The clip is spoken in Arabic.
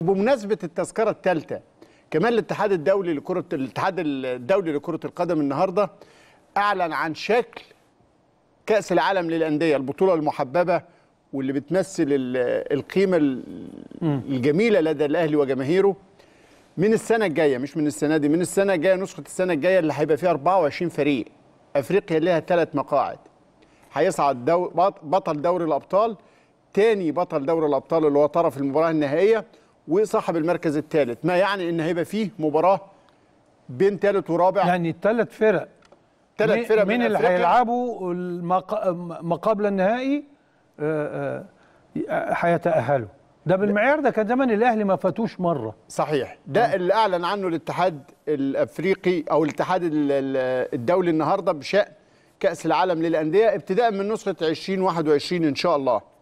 بمناسبة التذكرة الثالثة كمان الاتحاد الدولي لكرة الاتحاد الدولي لكرة القدم النهارده أعلن عن شكل كأس العالم للأندية البطولة المحببة واللي بتمثل القيمة الجميلة لدى الأهلي وجماهيره من السنة الجاية مش من السنة دي من السنة الجاية نسخة السنة الجاية اللي هيبقى فيها 24 فريق أفريقيا لها ثلاث مقاعد هيصعد دو بطل دوري الأبطال ثاني بطل دوري الأبطال اللي هو طرف المباراة النهائية وصاحب المركز الثالث ما يعني ان هيبقى فيه مباراه بين ثالث ورابع يعني الثلاث فرق ثلاث فرق من اللي هيلعبوا ما قبل النهائي آه، آه، هيتاهلوا ده بالمعيار ده كان زمان الاهلي ما فاتوش مره صحيح ده آه. اللي اعلن عنه الاتحاد الافريقي او الاتحاد الدولي النهارده بشان كاس العالم للانديه ابتداء من نسخه 2021 ان شاء الله